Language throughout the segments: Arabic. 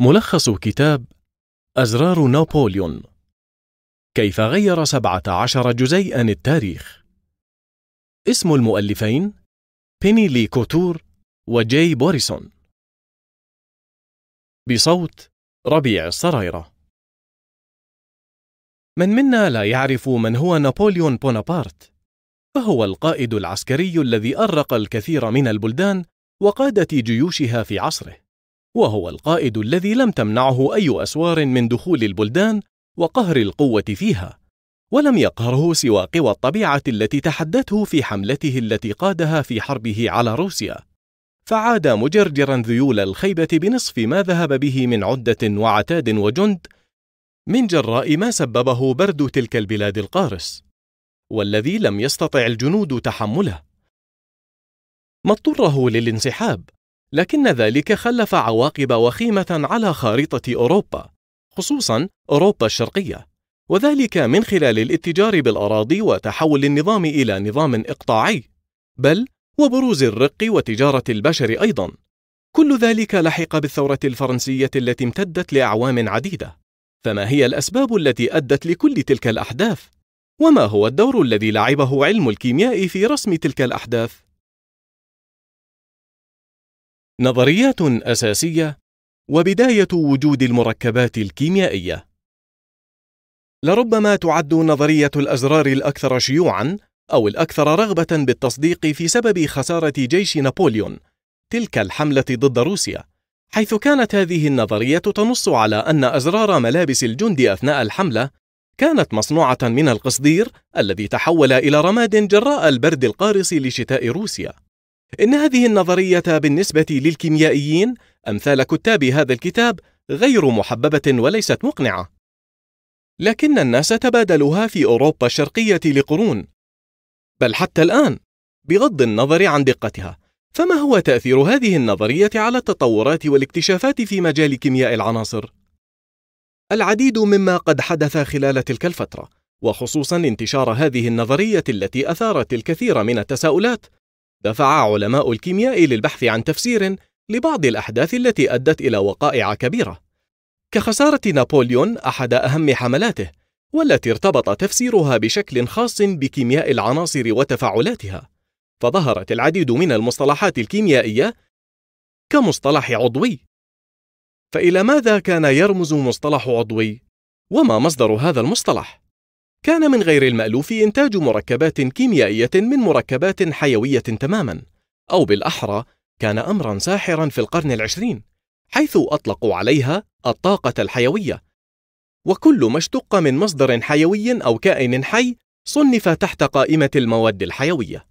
ملخص كتاب أزرار نابليون كيف غير 17 جزيئا التاريخ اسم المؤلفين بيني لي كوتور وجاي بوريسون بصوت ربيع السرايرة من منا لا يعرف من هو نابليون بونابارت فهو القائد العسكري الذي أرق الكثير من البلدان وقادة جيوشها في عصره وهو القائد الذي لم تمنعه أي أسوار من دخول البلدان وقهر القوة فيها ولم يقهره سوى قوى الطبيعة التي تحدته في حملته التي قادها في حربه على روسيا فعاد مجرجرا ذيول الخيبة بنصف ما ذهب به من عدة وعتاد وجند من جراء ما سببه برد تلك البلاد القارس والذي لم يستطع الجنود تحمله ما اضطره للانسحاب لكن ذلك خلف عواقب وخيمة على خارطة أوروبا، خصوصا أوروبا الشرقية، وذلك من خلال الاتجار بالأراضي وتحول النظام إلى نظام إقطاعي، بل وبروز الرق وتجارة البشر أيضا. كل ذلك لحق بالثورة الفرنسية التي امتدت لأعوام عديدة. فما هي الأسباب التي أدت لكل تلك الأحداث؟ وما هو الدور الذي لعبه علم الكيمياء في رسم تلك الأحداث؟ نظريات أساسية وبداية وجود المركبات الكيميائية لربما تعد نظرية الأزرار الأكثر شيوعًا أو الأكثر رغبة بالتصديق في سبب خسارة جيش نابليون تلك الحملة ضد روسيا، حيث كانت هذه النظرية تنص على أن أزرار ملابس الجند أثناء الحملة كانت مصنوعة من القصدير الذي تحول إلى رماد جراء البرد القارس لشتاء روسيا. إن هذه النظرية بالنسبة للكيميائيين أمثال كتاب هذا الكتاب غير محببة وليست مقنعة لكن الناس تبادلوها في أوروبا الشرقية لقرون بل حتى الآن بغض النظر عن دقتها فما هو تأثير هذه النظرية على التطورات والاكتشافات في مجال كيمياء العناصر؟ العديد مما قد حدث خلال تلك الفترة وخصوصا انتشار هذه النظرية التي أثارت الكثير من التساؤلات دفع علماء الكيمياء للبحث عن تفسير لبعض الأحداث التي أدت إلى وقائع كبيرة كخسارة نابليون أحد أهم حملاته والتي ارتبط تفسيرها بشكل خاص بكيمياء العناصر وتفاعلاتها فظهرت العديد من المصطلحات الكيميائية كمصطلح عضوي فإلى ماذا كان يرمز مصطلح عضوي؟ وما مصدر هذا المصطلح؟ كان من غير المألوف إنتاج مركبات كيميائية من مركبات حيوية تماما أو بالأحرى كان أمرا ساحرا في القرن العشرين حيث أطلقوا عليها الطاقة الحيوية وكل ما اشتق من مصدر حيوي أو كائن حي صنف تحت قائمة المواد الحيوية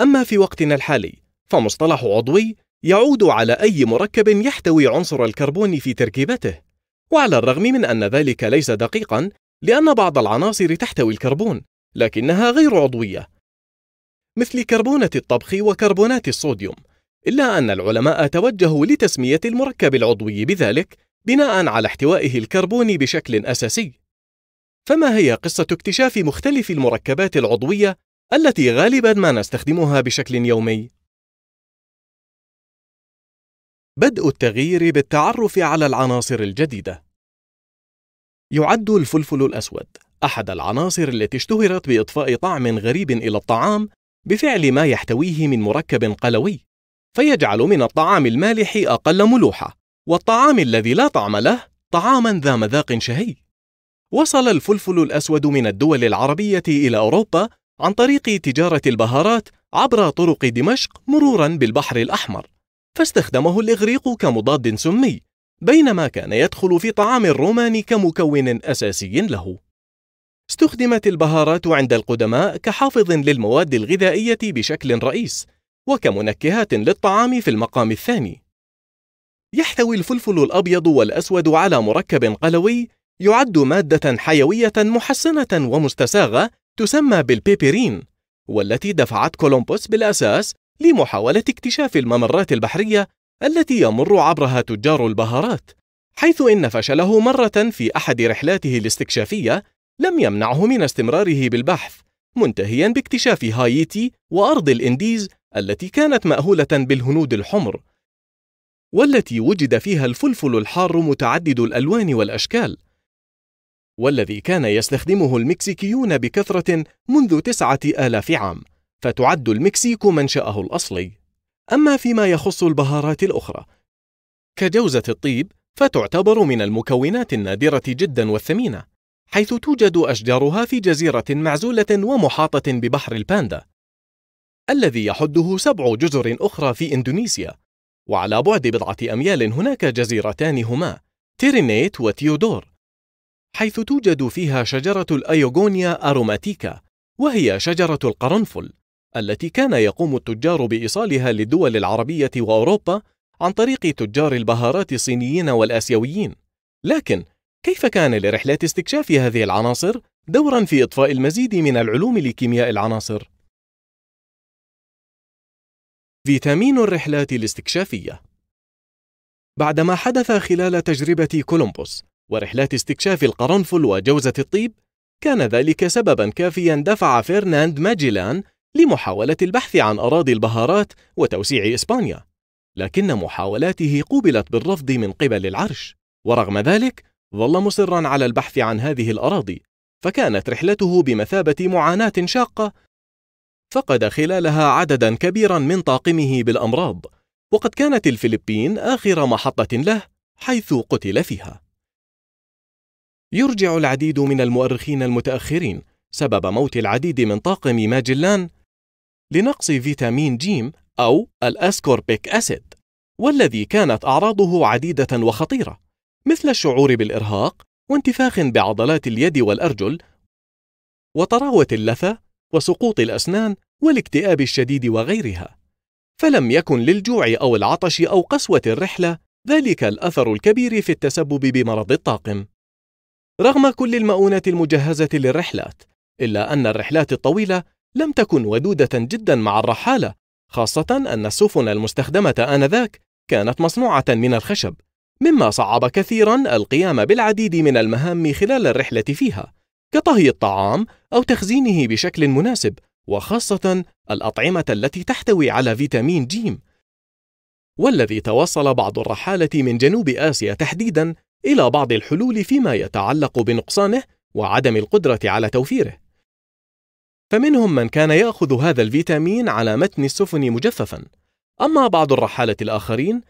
أما في وقتنا الحالي فمصطلح عضوي يعود على أي مركب يحتوي عنصر الكربون في تركيبته وعلى الرغم من أن ذلك ليس دقيقا لأن بعض العناصر تحتوي الكربون لكنها غير عضوية مثل كربونة الطبخ وكربونات الصوديوم إلا أن العلماء توجهوا لتسمية المركب العضوي بذلك بناء على احتوائه الكربوني بشكل أساسي فما هي قصة اكتشاف مختلف المركبات العضوية التي غالبا ما نستخدمها بشكل يومي؟ بدء التغيير بالتعرف على العناصر الجديدة يعد الفلفل الأسود أحد العناصر التي اشتهرت بإضفاء طعم غريب إلى الطعام بفعل ما يحتويه من مركب قلوي فيجعل من الطعام المالح أقل ملوحة والطعام الذي لا طعم له طعاما ذا مذاق شهي وصل الفلفل الأسود من الدول العربية إلى أوروبا عن طريق تجارة البهارات عبر طرق دمشق مرورا بالبحر الأحمر فاستخدمه الإغريق كمضاد سمي بينما كان يدخل في طعام الرومان كمكون أساسي له استخدمت البهارات عند القدماء كحافظ للمواد الغذائية بشكل رئيس وكمنكهات للطعام في المقام الثاني يحتوي الفلفل الأبيض والأسود على مركب قلوي يعد مادة حيوية محسنة ومستساغة تسمى بالبيبرين والتي دفعت كولومبوس بالأساس لمحاولة اكتشاف الممرات البحرية التي يمر عبرها تجار البهارات حيث إن فشله مرة في أحد رحلاته الاستكشافية لم يمنعه من استمراره بالبحث منتهيا باكتشاف هايتي وأرض الإنديز التي كانت مأهولة بالهنود الحمر والتي وجد فيها الفلفل الحار متعدد الألوان والأشكال والذي كان يستخدمه المكسيكيون بكثرة منذ تسعة آلاف عام فتعد المكسيك منشأه الأصلي أما فيما يخص البهارات الأخرى كجوزة الطيب فتعتبر من المكونات النادرة جدا والثمينة حيث توجد أشجارها في جزيرة معزولة ومحاطة ببحر الباندا الذي يحده سبع جزر أخرى في إندونيسيا وعلى بعد بضعة أميال هناك جزيرتان هما تيرينيت وتيودور حيث توجد فيها شجرة الأيوغونيا أروماتيكا وهي شجرة القرنفل التي كان يقوم التجار بإيصالها للدول العربية وأوروبا عن طريق تجار البهارات الصينيين والآسيويين لكن كيف كان لرحلات استكشاف هذه العناصر دورا في إطفاء المزيد من العلوم لكيمياء العناصر؟ فيتامين الرحلات الاستكشافية بعد ما حدث خلال تجربة كولومبوس ورحلات استكشاف القرنفل وجوزة الطيب كان ذلك سببا كافيا دفع فرناند ماجيلان لمحاولة البحث عن أراضي البهارات وتوسيع إسبانيا، لكن محاولاته قوبلت بالرفض من قبل العرش، ورغم ذلك ظل مصرا على البحث عن هذه الأراضي، فكانت رحلته بمثابة معاناة شاقة، فقد خلالها عددا كبيرا من طاقمه بالأمراض، وقد كانت الفلبين آخر محطة له حيث قتل فيها. يرجع العديد من المؤرخين المتأخرين سبب موت العديد من طاقم ماجلان لنقص فيتامين ج أو الأسكوربيك أسيد والذي كانت أعراضه عديدة وخطيرة مثل الشعور بالإرهاق وانتفاخ بعضلات اليد والأرجل وطراوة اللثة وسقوط الأسنان والاكتئاب الشديد وغيرها فلم يكن للجوع أو العطش أو قسوة الرحلة ذلك الأثر الكبير في التسبب بمرض الطاقم رغم كل المؤونة المجهزة للرحلات إلا أن الرحلات الطويلة لم تكن ودودة جدا مع الرحالة خاصة أن السفن المستخدمة آنذاك كانت مصنوعة من الخشب مما صعب كثيرا القيام بالعديد من المهام خلال الرحلة فيها كطهي الطعام أو تخزينه بشكل مناسب وخاصة الأطعمة التي تحتوي على فيتامين جيم والذي توصل بعض الرحالة من جنوب آسيا تحديدا إلى بعض الحلول فيما يتعلق بنقصانه وعدم القدرة على توفيره فمنهم من كان يأخذ هذا الفيتامين على متن السفن مجففا أما بعض الرحالة الآخرين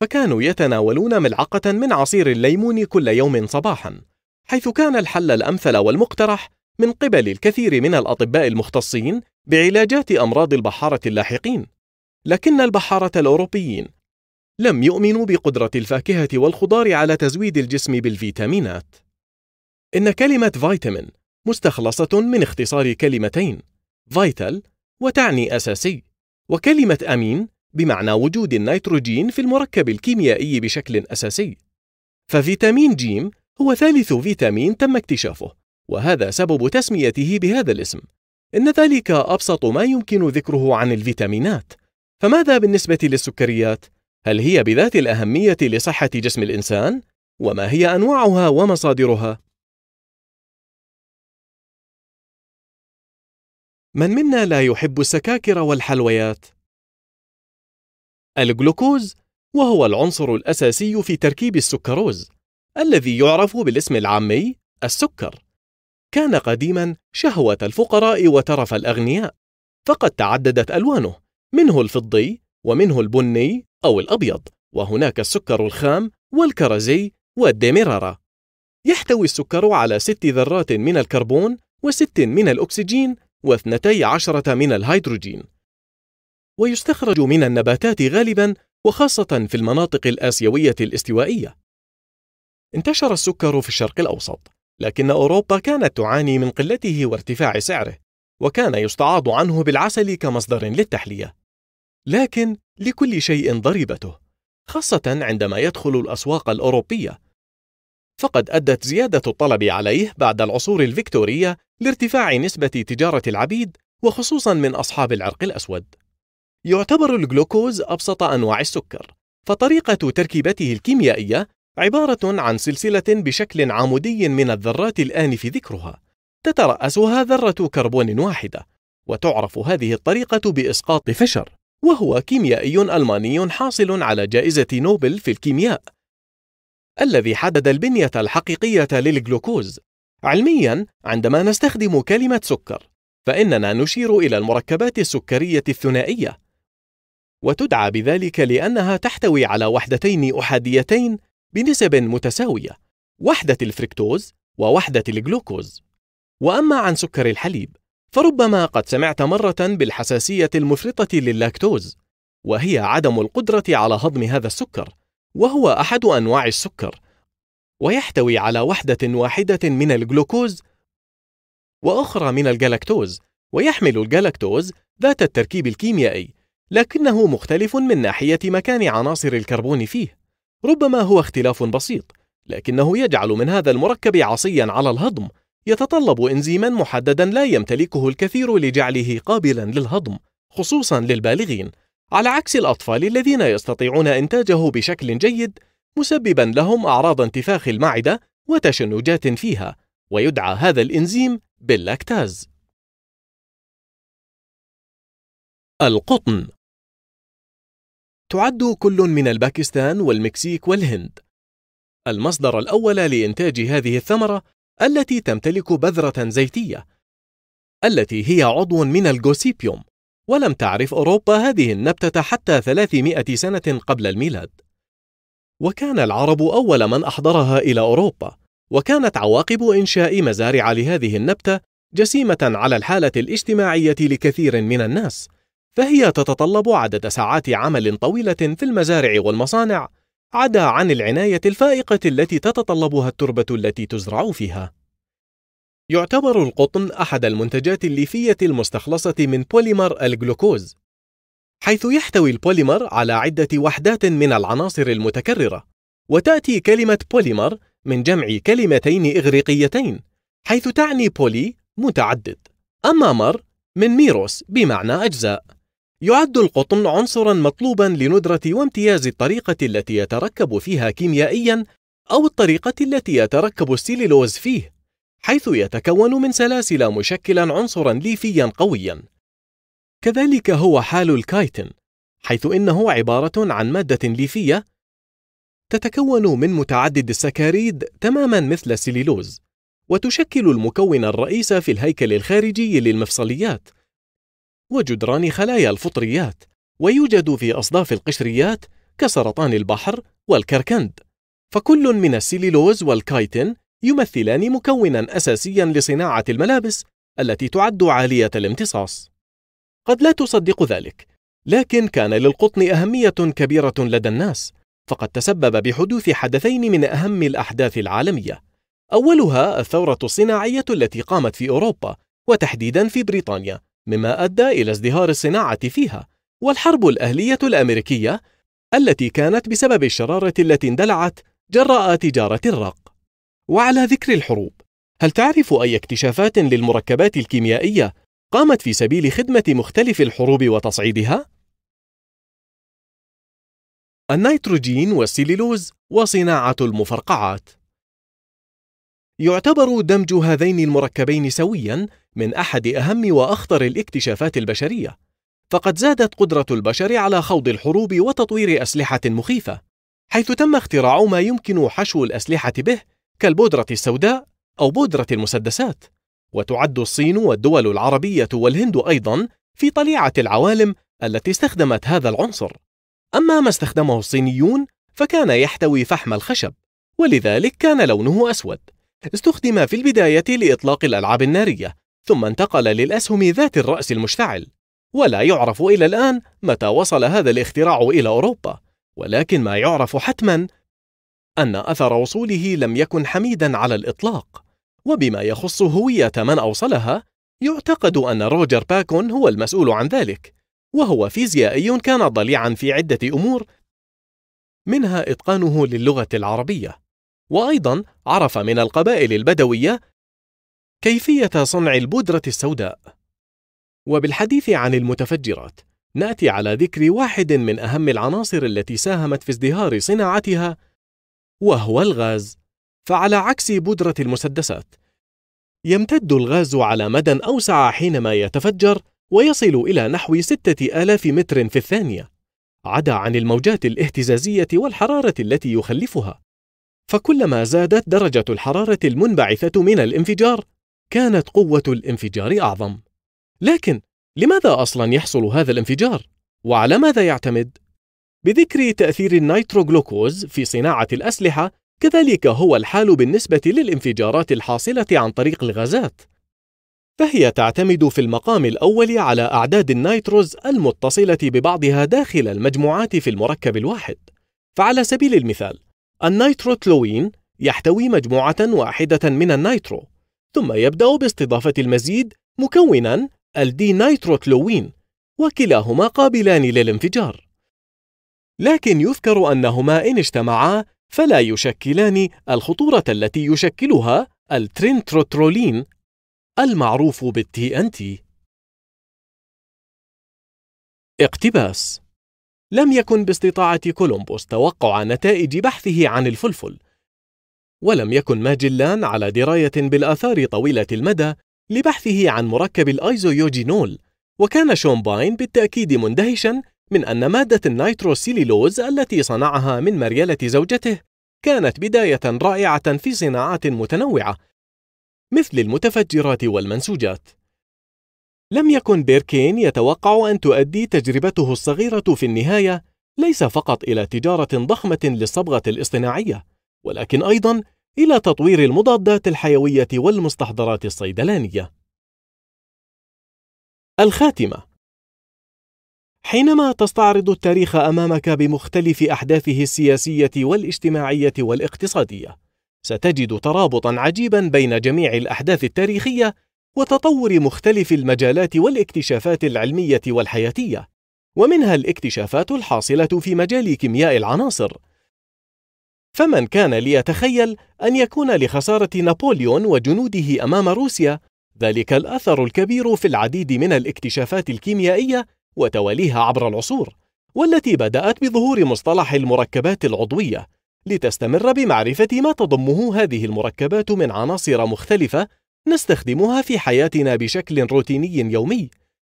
فكانوا يتناولون ملعقة من عصير الليمون كل يوم صباحا حيث كان الحل الأمثل والمقترح من قبل الكثير من الأطباء المختصين بعلاجات أمراض البحارة اللاحقين لكن البحارة الأوروبيين لم يؤمنوا بقدرة الفاكهة والخضار على تزويد الجسم بالفيتامينات إن كلمة فيتامين مستخلصة من اختصار كلمتين vital وتعني أساسي وكلمة أمين بمعنى وجود النيتروجين في المركب الكيميائي بشكل أساسي ففيتامين ج هو ثالث فيتامين تم اكتشافه وهذا سبب تسميته بهذا الاسم إن ذلك أبسط ما يمكن ذكره عن الفيتامينات فماذا بالنسبة للسكريات؟ هل هي بذات الأهمية لصحة جسم الإنسان؟ وما هي أنواعها ومصادرها؟ من منا لا يحب السكاكر والحلويات؟ الجلوكوز وهو العنصر الأساسي في تركيب السكروز الذي يعرف بالاسم العامي السكر كان قديما شهوة الفقراء وترف الأغنياء فقد تعددت ألوانه منه الفضي ومنه البني أو الأبيض وهناك السكر الخام والكرزي والديميرارا يحتوي السكر على ست ذرات من الكربون وست من الأكسجين واثنتي عشرة من الهيدروجين ويستخرج من النباتات غالبا وخاصة في المناطق الآسيوية الاستوائية انتشر السكر في الشرق الأوسط لكن أوروبا كانت تعاني من قلته وارتفاع سعره وكان يستعاض عنه بالعسل كمصدر للتحلية لكن لكل شيء ضريبته خاصة عندما يدخل الأسواق الأوروبية فقد أدت زيادة الطلب عليه بعد العصور الفيكتورية لارتفاع نسبة تجارة العبيد وخصوصا من أصحاب العرق الأسود. يعتبر الجلوكوز أبسط أنواع السكر، فطريقة تركيبته الكيميائية عبارة عن سلسلة بشكل عمودي من الذرات الآنف ذكرها، تترأسها ذرة كربون واحدة، وتعرف هذه الطريقة بإسقاط فشر، وهو كيميائي ألماني حاصل على جائزة نوبل في الكيمياء الذي حدد البنية الحقيقية للجلوكوز. علمياً، عندما نستخدم كلمة سكر، فإننا نشير إلى المركبات السكرية الثنائية، وتدعى بذلك لأنها تحتوي على وحدتين أحاديتين بنسب متساوية، وحدة الفركتوز ووحدة الجلوكوز. وأما عن سكر الحليب، فربما قد سمعت مرة بالحساسية المفرطة لللاكتوز، وهي عدم القدرة على هضم هذا السكر، وهو أحد أنواع السكر ويحتوي على وحدة واحدة من الجلوكوز وأخرى من الجلاكتوز ويحمل الجلاكتوز ذات التركيب الكيميائي لكنه مختلف من ناحية مكان عناصر الكربون فيه ربما هو اختلاف بسيط لكنه يجعل من هذا المركب عصيا على الهضم يتطلب انزيما محددا لا يمتلكه الكثير لجعله قابلا للهضم خصوصا للبالغين على عكس الأطفال الذين يستطيعون إنتاجه بشكل جيد مسببا لهم أعراض انتفاخ المعدة وتشنجات فيها ويدعى هذا الإنزيم باللاكتاز القطن تعد كل من الباكستان والمكسيك والهند المصدر الأول لإنتاج هذه الثمرة التي تمتلك بذرة زيتية التي هي عضو من الجوسيبيوم ولم تعرف أوروبا هذه النبتة حتى 300 سنة قبل الميلاد وكان العرب أول من أحضرها إلى أوروبا وكانت عواقب إنشاء مزارع لهذه النبتة جسيمة على الحالة الاجتماعية لكثير من الناس فهي تتطلب عدد ساعات عمل طويلة في المزارع والمصانع عدا عن العناية الفائقة التي تتطلبها التربة التي تزرع فيها يعتبر القطن أحد المنتجات الليفية المستخلصة من بوليمر الجلوكوز، حيث يحتوي البوليمر على عدة وحدات من العناصر المتكررة، وتأتي كلمة بوليمر من جمع كلمتين إغريقيتين، حيث تعني بولي متعدد، أما مر من ميروس بمعنى أجزاء. يعد القطن عنصرا مطلوبا لندرة وامتياز الطريقة التي يتركب فيها كيميائيا أو الطريقة التي يتركب السيلولوز فيه، حيث يتكون من سلاسل مشكلا عنصرا ليفيا قويا كذلك هو حال الكايتن حيث إنه عبارة عن مادة ليفية تتكون من متعدد السكاريد تماما مثل السليلوز وتشكل المكون الرئيس في الهيكل الخارجي للمفصليات وجدران خلايا الفطريات ويوجد في أصداف القشريات كسرطان البحر والكركند فكل من السيليلوز والكايتن يمثلان مكونا أساسيا لصناعة الملابس التي تعد عالية الامتصاص قد لا تصدق ذلك لكن كان للقطن أهمية كبيرة لدى الناس فقد تسبب بحدوث حدثين من أهم الأحداث العالمية أولها الثورة الصناعية التي قامت في أوروبا وتحديدا في بريطانيا مما أدى إلى ازدهار الصناعة فيها والحرب الأهلية الأمريكية التي كانت بسبب الشرارة التي اندلعت جراء تجارة الرق وعلى ذكر الحروب هل تعرف أي اكتشافات للمركبات الكيميائية قامت في سبيل خدمة مختلف الحروب وتصعيدها؟ النيتروجين والسيليلوز وصناعة المفرقعات يعتبر دمج هذين المركبين سوياً من أحد أهم وأخطر الاكتشافات البشرية فقد زادت قدرة البشر على خوض الحروب وتطوير أسلحة مخيفة حيث تم اختراع ما يمكن حشو الأسلحة به كالبودرة السوداء أو بودرة المسدسات وتعد الصين والدول العربية والهند أيضا في طليعة العوالم التي استخدمت هذا العنصر أما ما استخدمه الصينيون فكان يحتوي فحم الخشب ولذلك كان لونه أسود استخدم في البداية لإطلاق الألعاب النارية ثم انتقل للأسهم ذات الرأس المشتعل ولا يعرف إلى الآن متى وصل هذا الاختراع إلى أوروبا ولكن ما يعرف حتما أن أثر وصوله لم يكن حميدا على الإطلاق وبما يخص هوية من أوصلها يعتقد أن روجر باكون هو المسؤول عن ذلك وهو فيزيائي كان ضليعا في عدة أمور منها إتقانه للغة العربية وأيضا عرف من القبائل البدوية كيفية صنع البودرة السوداء وبالحديث عن المتفجرات ناتي على ذكر واحد من اهم العناصر التي ساهمت في ازدهار صناعتها وهو الغاز فعلى عكس بودرة المسدسات يمتد الغاز على مدى أوسع حينما يتفجر ويصل إلى نحو ستة آلاف متر في الثانية عدا عن الموجات الاهتزازية والحرارة التي يخلفها فكلما زادت درجة الحرارة المنبعثة من الانفجار كانت قوة الانفجار أعظم لكن لماذا أصلا يحصل هذا الانفجار؟ وعلى ماذا يعتمد؟ بذكر تأثير النيتروغلوكوز في صناعة الأسلحة كذلك هو الحال بالنسبة للانفجارات الحاصلة عن طريق الغازات فهي تعتمد في المقام الأول على أعداد النيتروز المتصلة ببعضها داخل المجموعات في المركب الواحد فعلى سبيل المثال النيتروتلوين يحتوي مجموعة واحدة من النيترو ثم يبدأ باستضافة المزيد مكوناً الدي نيتروتلوين وكلاهما قابلان للانفجار لكن يذكر أنهما إن اجتمعا فلا يشكلان الخطورة التي يشكلها الترينتروترولين المعروف بالتي أن تي. اقتباس لم يكن باستطاعة كولومبوس توقع نتائج بحثه عن الفلفل ولم يكن ماجلان على دراية بالآثار طويلة المدى لبحثه عن مركب الأيزويوجينول وكان شومباين بالتأكيد مندهشا من أن مادة النيتروسيليلوز التي صنعها من مريلة زوجته كانت بداية رائعة في صناعات متنوعة مثل المتفجرات والمنسوجات لم يكن بيركين يتوقع أن تؤدي تجربته الصغيرة في النهاية ليس فقط إلى تجارة ضخمة للصبغة الاصطناعية ولكن أيضا إلى تطوير المضادات الحيوية والمستحضرات الصيدلانية الخاتمة حينما تستعرض التاريخ امامك بمختلف احداثه السياسيه والاجتماعيه والاقتصاديه ستجد ترابطا عجيبا بين جميع الاحداث التاريخيه وتطور مختلف المجالات والاكتشافات العلميه والحياتيه ومنها الاكتشافات الحاصله في مجال كيمياء العناصر فمن كان ليتخيل ان يكون لخساره نابليون وجنوده امام روسيا ذلك الاثر الكبير في العديد من الاكتشافات الكيميائيه وتواليها عبر العصور والتي بدأت بظهور مصطلح المركبات العضوية لتستمر بمعرفة ما تضمه هذه المركبات من عناصر مختلفة نستخدمها في حياتنا بشكل روتيني يومي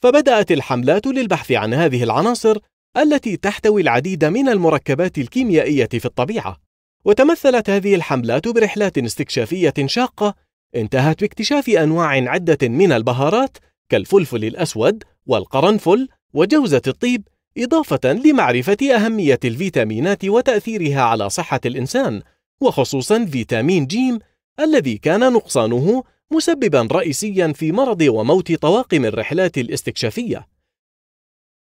فبدأت الحملات للبحث عن هذه العناصر التي تحتوي العديد من المركبات الكيميائية في الطبيعة وتمثلت هذه الحملات برحلات استكشافية شاقة انتهت باكتشاف أنواع عدة من البهارات كالفلفل الأسود والقرنفل وجوزة الطيب إضافة لمعرفة أهمية الفيتامينات وتأثيرها على صحة الإنسان وخصوصا فيتامين جيم الذي كان نقصانه مسببا رئيسيا في مرض وموت طواقم الرحلات الاستكشافية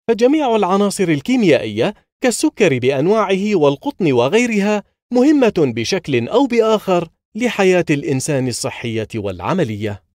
فجميع العناصر الكيميائية كالسكر بأنواعه والقطن وغيرها مهمة بشكل أو بآخر لحياة الإنسان الصحية والعملية